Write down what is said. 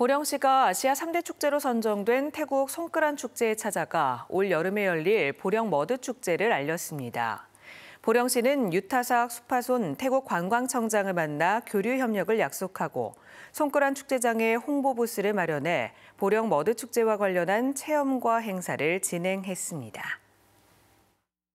보령 시가 아시아 3대 축제로 선정된 태국 송끄란 축제에 찾아가 올 여름에 열릴 보령 머드 축제를 알렸습니다. 보령 시는 유타삭 수파손 태국 관광청장을 만나 교류 협력을 약속하고 송끄란 축제장의 홍보 부스를 마련해 보령 머드 축제와 관련한 체험과 행사를 진행했습니다.